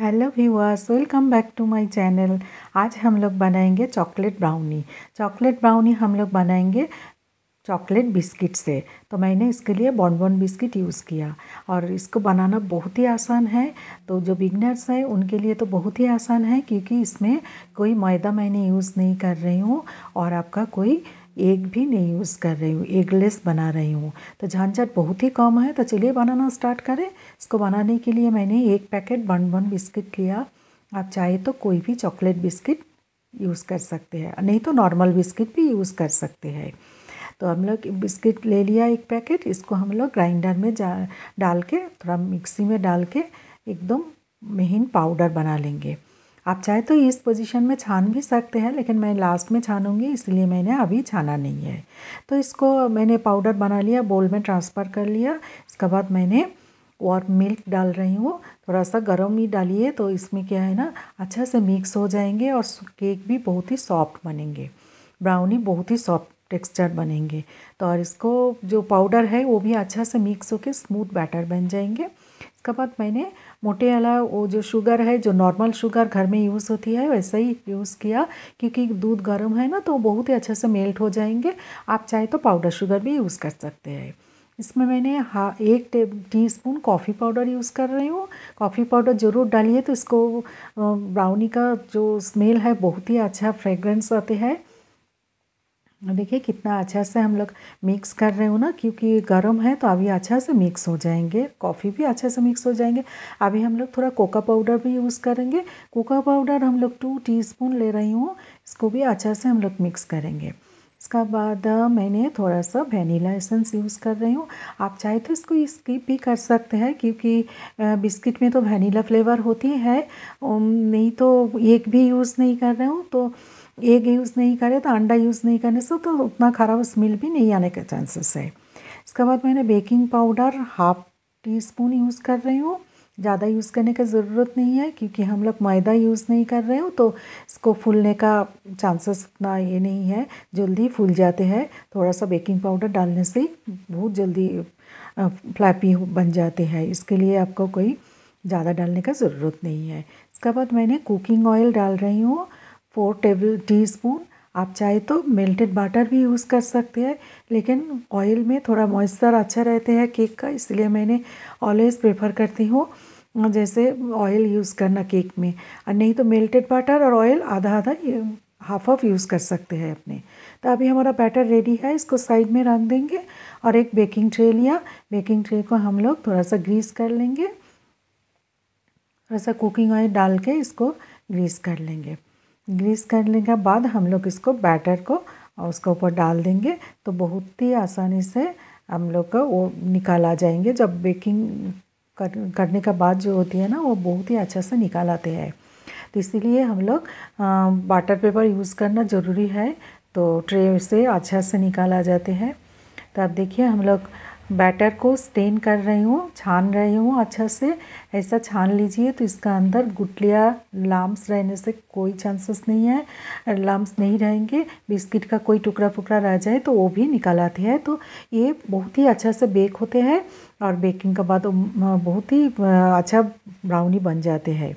hello viewers welcome back to my channel आज हम लोग बनाएंगे चॉकलेट ब्राउनी चॉकलेट ब्राउनी हम लोग बनाएंगे चॉकलेट बिस्किट से तो मैंने इसके लिए बॉनबॉन बिस्किट यूज़ किया और इसको बनाना बहुत ही आसान है तो जो बिगनर्स हैं उनके लिए तो बहुत ही आसान है क्योंकि इसमें कोई मैदा मैंने यूज़ नहीं कर रही हूँ और आपका कोई एक भी नहीं यूज़ कर रही हूँ लेस बना रही हूँ तो झंझट बहुत ही कम है तो चलिए बनाना स्टार्ट करें इसको बनाने के लिए मैंने एक पैकेट बन बन बिस्किट लिया आप चाहे तो कोई भी चॉकलेट बिस्किट यूज़ कर सकते हैं नहीं तो नॉर्मल बिस्किट भी यूज़ कर सकते हैं तो हम लोग बिस्किट ले लिया एक पैकेट इसको हम लोग ग्राइंडर में जा डाल के थोड़ा मिक्सी में डाल के एकदम महीन पाउडर बना लेंगे आप चाहे तो इस पोजीशन में छान भी सकते हैं लेकिन मैं लास्ट में छानूंगी इसलिए मैंने अभी छाना नहीं है तो इसको मैंने पाउडर बना लिया बोल में ट्रांसफ़र कर लिया इसके बाद मैंने और मिल्क डाल रही हूँ थोड़ा सा गर्म ही डालिए तो इसमें क्या है ना अच्छा से मिक्स हो जाएंगे और केक भी बहुत ही सॉफ्ट बनेंगे ब्राउनी बहुत ही सॉफ्ट टेक्सचर बनेंगे तो और इसको जो पाउडर है वो भी अच्छा से मिक्स होकर स्मूथ बैटर बन जाएंगे उसके बाद मैंने मोटे वाला वो जो शुगर है जो नॉर्मल शुगर घर में यूज़ होती है वैसे ही यूज़ किया क्योंकि दूध गर्म है ना तो बहुत ही अच्छे से मेल्ट हो जाएंगे आप चाहे तो पाउडर शुगर भी यूज़ कर सकते हैं इसमें मैंने हा एक tablespoon coffee powder use कर रही हूँ कॉफ़ी पाउडर ज़रूर डालिए तो इसको ब्राउनी का जो स्मेल है बहुत ही अच्छा फ्रेग्रेंस आते हैं देखिए कितना अच्छा से हम लोग मिक्स कर रहे हो ना क्योंकि गर्म है तो अभी अच्छा से मिक्स हो जाएंगे कॉफ़ी भी अच्छा से मिक्स हो जाएंगे अभी हम लोग थोड़ा कोका पाउडर भी यूज़ करेंगे कोका पाउडर हम लोग टू टीस्पून ले रही हूँ इसको भी अच्छा से हम लोग मिक्स करेंगे इसका बाद मैंने थोड़ा सा वेनीला एसेंस यूज़ कर रही हूँ आप चाहे तो इसको स्किप भी कर सकते हैं क्योंकि बिस्किट में तो वेनीला फ्लेवर होती है नहीं तो एक भी यूज़ नहीं कर रहे हूँ तो एग यूज़ नहीं करें तो अंडा यूज़ नहीं करने से तो उतना खराब स्मेल भी नहीं आने का चांसेस है इसके बाद मैंने baking powder half teaspoon use कर रही हूँ ज़्यादा यूज़ करने का ज़रूरत नहीं है क्योंकि हम लोग मैदा यूज़ नहीं कर रहे हो तो इसको फूलने का चांसेस उतना ये नहीं है जल्दी फूल जाते हैं थोड़ा सा बेकिंग पाउडर डालने से बहुत जल्दी फ्लैपी बन जाते हैं इसके लिए आपको कोई ज़्यादा डालने का ज़रूरत नहीं है इसके बाद मैंने कुकिंग ऑयल डाल रही हूँ फोर टेबल टी स्पून आप चाहे तो मेल्टेड बाटर भी यूज़ कर सकते हैं लेकिन ऑयल में थोड़ा मॉइस्चर अच्छा रहते हैं केक का इसलिए मैंने ऑलवेज़ प्रेफर करती हूँ जैसे ऑयल यूज़ करना केक में और नहीं तो मेल्टेड बाटर और ऑयल आधा आधा हाफ ऑफ यूज़ कर सकते हैं अपने तो अभी हमारा बैटर रेडी है इसको साइड में रख देंगे और एक बेकिंग ट्रे लिया बेकिंग ट्रे को हम लोग थोड़ा सा ग्रीस कर लेंगे थोड़ा सा कुकिंग ऑयल डाल के इसको ग्रीस कर लेंगे ग्रीस करने के बाद हम लोग इसको बैटर को उसके ऊपर डाल देंगे तो बहुत ही आसानी से हम लोग का वो निकाल आ जाएंगे जब बेकिंग कर, करने के बाद जो होती है ना वो बहुत ही अच्छा से निकाल आते हैं तो इसीलिए हम लोग बाटर पेपर यूज़ करना ज़रूरी है तो ट्रे से अच्छा से निकाल आ जाते हैं तो आप देखिए हम लोग बैटर को स्टेन कर रही हूँ छान रही हूँ अच्छा से ऐसा छान लीजिए तो इसका अंदर गुटलिया लाम्स रहने से कोई चांसेस नहीं है लाम्स नहीं रहेंगे बिस्किट का कोई टुकड़ा फुकड़ा रह जाए तो वो भी निकाल आते हैं तो ये बहुत ही अच्छा से बेक होते हैं और बेकिंग के बाद बहुत ही अच्छा ब्राउनी बन जाते हैं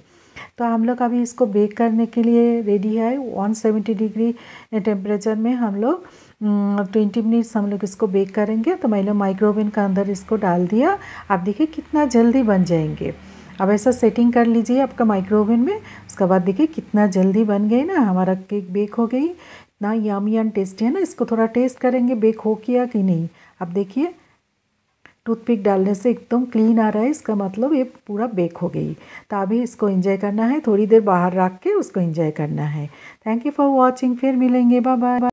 तो हम लोग अभी इसको बेक करने के लिए रेडी है 170 डिग्री टेम्परेचर में हम लोग ट्वेंटी हम्म, मिनट्स हम लोग इसको बेक करेंगे तो मैंने माइक्रोवेन का अंदर इसको डाल दिया आप देखिए कितना जल्दी बन जाएंगे अब ऐसा सेटिंग कर लीजिए आपका माइक्रोवेन में उसके बाद देखिए कितना जल्दी बन गए ना हमारा केक बेक हो गई इतना यम एंड टेस्टी है ना इसको थोड़ा टेस्ट करेंगे बेक हो किया कि नहीं अब देखिए टूथपिक डालने से एकदम क्लीन आ रहा है इसका मतलब ये पूरा बेक हो गई तो अभी इसको इंजॉय करना है थोड़ी देर बाहर रख के उसको इंजॉय करना है थैंक यू फॉर वॉचिंग फिर मिलेंगे बाय बाय